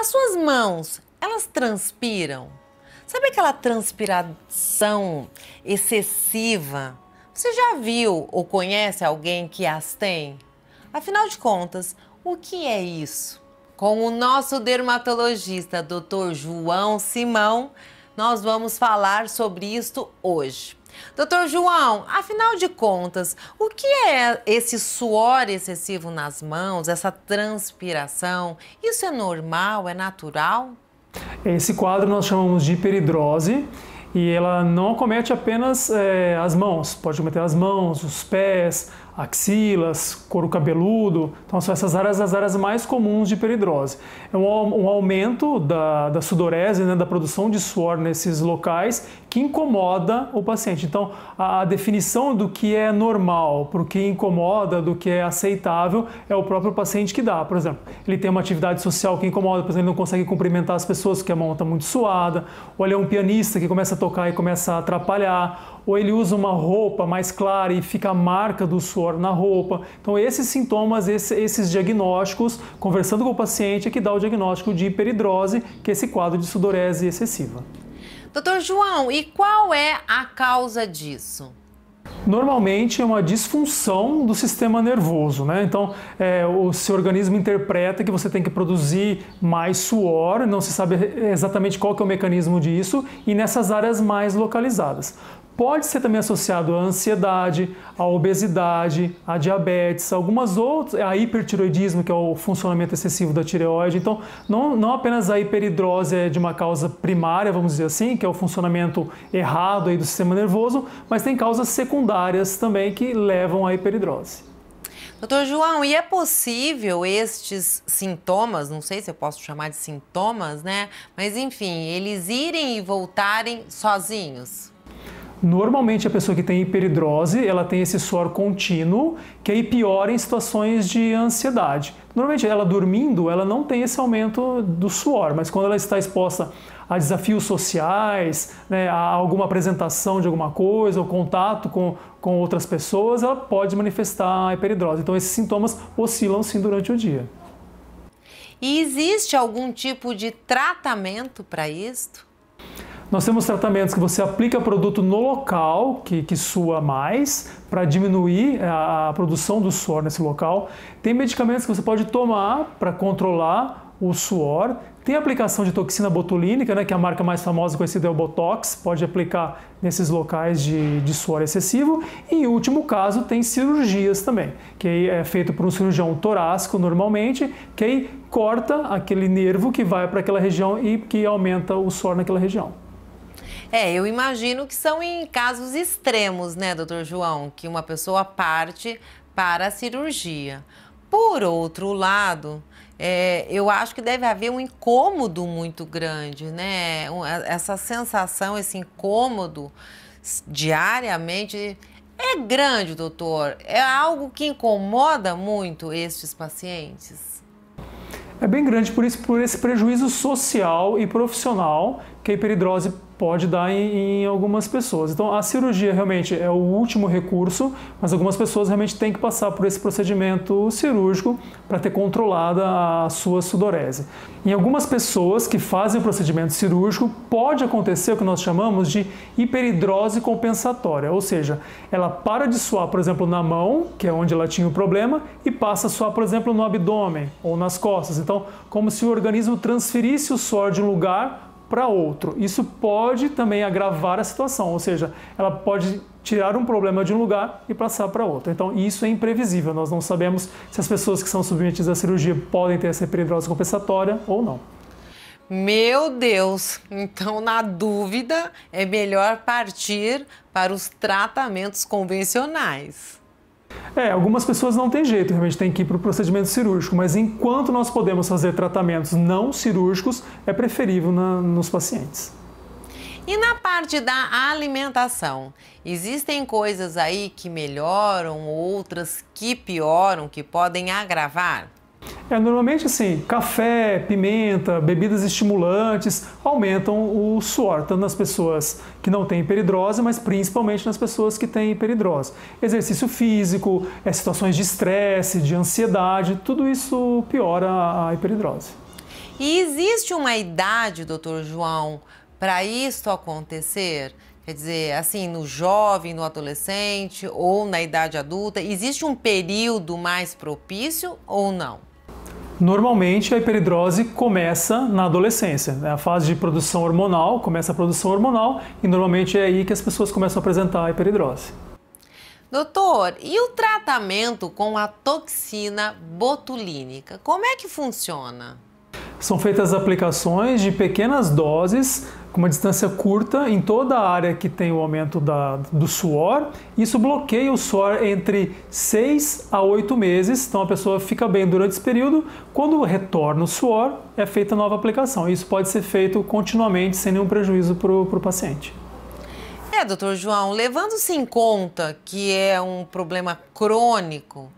As suas mãos, elas transpiram? Sabe aquela transpiração excessiva? Você já viu ou conhece alguém que as tem? Afinal de contas, o que é isso? Com o nosso dermatologista, Dr. João Simão, nós vamos falar sobre isto hoje. Doutor João, afinal de contas, o que é esse suor excessivo nas mãos, essa transpiração? Isso é normal, é natural? Esse quadro nós chamamos de hiperidrose e ela não comete apenas é, as mãos, pode cometer as mãos, os pés, axilas, couro cabeludo. Então são essas áreas as áreas mais comuns de peridrose. É um, um aumento da, da sudorese, né, da produção de suor nesses locais que incomoda o paciente. Então a, a definição do que é normal para o que incomoda, do que é aceitável, é o próprio paciente que dá. Por exemplo, ele tem uma atividade social que incomoda, por exemplo, ele não consegue cumprimentar as pessoas porque a mão está muito suada, ou ele é um pianista que começa a tocar e começa a atrapalhar, ou ele usa uma roupa mais clara e fica a marca do suor na roupa. Então, esses sintomas, esses diagnósticos, conversando com o paciente, é que dá o diagnóstico de hiperidrose, que é esse quadro de sudorese excessiva. Doutor João, e qual é a causa disso? Normalmente é uma disfunção do sistema nervoso, né? Então, é, o seu organismo interpreta que você tem que produzir mais suor, não se sabe exatamente qual é o mecanismo disso, e nessas áreas mais localizadas pode ser também associado à ansiedade, à obesidade, à diabetes, algumas outras, a hipertiroidismo, que é o funcionamento excessivo da tireoide. Então, não, não apenas a hiperidrose é de uma causa primária, vamos dizer assim, que é o funcionamento errado aí do sistema nervoso, mas tem causas secundárias também que levam à hiperidrose. Doutor João, e é possível estes sintomas, não sei se eu posso chamar de sintomas, né? Mas enfim, eles irem e voltarem sozinhos? Normalmente a pessoa que tem hiperidrose, ela tem esse suor contínuo, que aí piora em situações de ansiedade. Normalmente ela dormindo, ela não tem esse aumento do suor, mas quando ela está exposta a desafios sociais, né, a alguma apresentação de alguma coisa, ou contato com, com outras pessoas, ela pode manifestar a hiperidrose. Então esses sintomas oscilam sim durante o dia. E existe algum tipo de tratamento para isto? Nós temos tratamentos que você aplica produto no local que, que sua mais para diminuir a, a produção do suor nesse local. Tem medicamentos que você pode tomar para controlar o suor. Tem aplicação de toxina botulínica, né, que é a marca mais famosa conhecida é o Botox, pode aplicar nesses locais de, de suor excessivo. E em último caso, tem cirurgias também, que aí é feito por um cirurgião torácico normalmente, que aí corta aquele nervo que vai para aquela região e que aumenta o suor naquela região. É, eu imagino que são em casos extremos, né, doutor João, que uma pessoa parte para a cirurgia. Por outro lado, é, eu acho que deve haver um incômodo muito grande, né? Essa sensação, esse incômodo diariamente é grande, doutor. É algo que incomoda muito estes pacientes. É bem grande por isso, por esse prejuízo social e profissional que a hiperidrose pode dar em, em, algumas pessoas. Então, a cirurgia realmente é o último recurso, mas algumas pessoas realmente têm que passar por esse procedimento cirúrgico para ter controlada a sua sudorese. Em algumas pessoas que fazem o procedimento cirúrgico, pode acontecer o que nós chamamos de hiperidrose compensatória, ou seja, ela para de suar, por exemplo, na mão, que é onde ela tinha o problema, e passa a suar, por exemplo, no abdômen ou nas costas. Então, como se o organismo transferisse o suor de um lugar para outro. Isso pode também agravar a situação, ou seja, ela pode tirar um problema de um lugar e passar para outro. Então, isso é imprevisível. Nós não sabemos se as pessoas que são submetidas à cirurgia podem ter essa hiperhidrose compensatória ou não. Meu Deus! Então, na dúvida, é melhor partir para os tratamentos convencionais. É, algumas pessoas não têm jeito, realmente tem que ir para o procedimento cirúrgico, mas enquanto nós podemos fazer tratamentos não cirúrgicos, é preferível na, nos pacientes. E na parte da alimentação, existem coisas aí que melhoram, outras que pioram, que podem agravar? É, normalmente assim, café, pimenta, bebidas estimulantes aumentam o suor, tanto nas pessoas que não têm hiperidrose, mas principalmente nas pessoas que têm hiperidrose. Exercício físico, é, situações de estresse, de ansiedade, tudo isso piora a hiperidrose. E existe uma idade, doutor João, para isso acontecer? Quer dizer, assim, no jovem, no adolescente ou na idade adulta, existe um período mais propício ou não? Normalmente a hiperidrose começa na adolescência, na né? a fase de produção hormonal, começa a produção hormonal e normalmente é aí que as pessoas começam a apresentar a hiperidrose. Doutor, e o tratamento com a toxina botulínica? Como é que funciona? são feitas aplicações de pequenas doses com uma distância curta em toda a área que tem o aumento da, do suor. Isso bloqueia o suor entre 6 a 8 meses, então a pessoa fica bem durante esse período. Quando retorna o suor, é feita nova aplicação. Isso pode ser feito continuamente, sem nenhum prejuízo para o paciente. É, doutor João, levando-se em conta que é um problema crônico,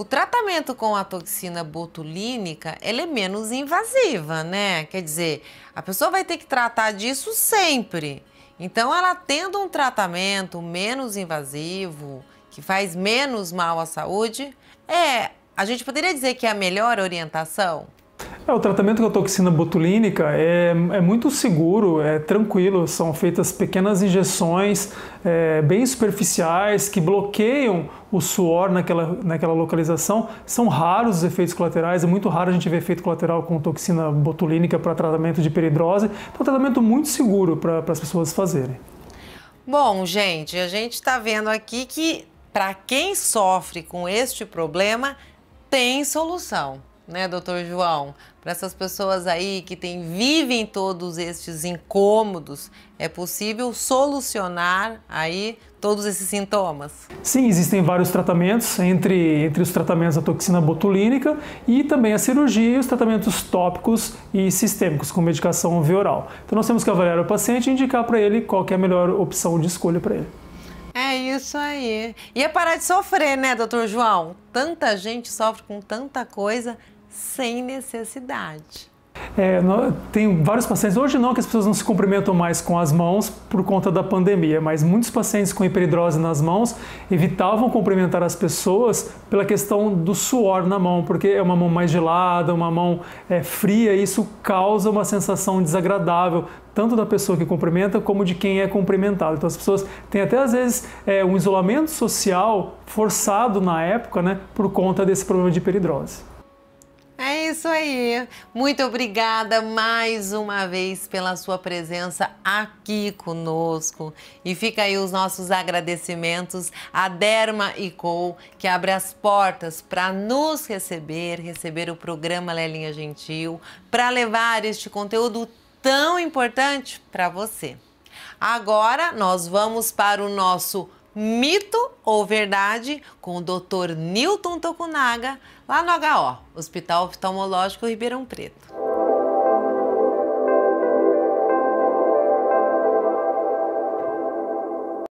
o tratamento com a toxina botulínica, ela é menos invasiva, né? Quer dizer, a pessoa vai ter que tratar disso sempre. Então, ela tendo um tratamento menos invasivo, que faz menos mal à saúde, é, a gente poderia dizer que é a melhor orientação? É, o tratamento com a toxina botulínica é, é muito seguro, é tranquilo, são feitas pequenas injeções é, bem superficiais que bloqueiam o suor naquela, naquela localização. São raros os efeitos colaterais, é muito raro a gente ver efeito colateral com toxina botulínica para tratamento de peridrose. Então, é um tratamento muito seguro para as pessoas fazerem. Bom, gente, a gente está vendo aqui que para quem sofre com este problema, tem solução né, doutor João? Para essas pessoas aí que tem, vivem todos estes incômodos, é possível solucionar aí todos esses sintomas? Sim, existem vários tratamentos, entre, entre os tratamentos a toxina botulínica e também a cirurgia e os tratamentos tópicos e sistêmicos com medicação via oral. Então nós temos que avaliar o paciente e indicar para ele qual é a melhor opção de escolha para ele. É isso aí. E é parar de sofrer, né, doutor João? Tanta gente sofre com tanta coisa sem necessidade. É, tem vários pacientes, hoje não que as pessoas não se cumprimentam mais com as mãos por conta da pandemia, mas muitos pacientes com hiperidrose nas mãos evitavam cumprimentar as pessoas pela questão do suor na mão, porque é uma mão mais gelada, uma mão é, fria, e isso causa uma sensação desagradável, tanto da pessoa que cumprimenta como de quem é cumprimentado. Então as pessoas têm até às vezes é, um isolamento social forçado na época, né, por conta desse problema de hiperidrose isso aí. Muito obrigada mais uma vez pela sua presença aqui conosco. E fica aí os nossos agradecimentos à Derma e Co, que abre as portas para nos receber, receber o programa Lelinha Gentil, para levar este conteúdo tão importante para você. Agora nós vamos para o nosso Mito ou Verdade com o Dr. Newton Tokunaga, lá no HO, Hospital Oftalmológico Ribeirão Preto.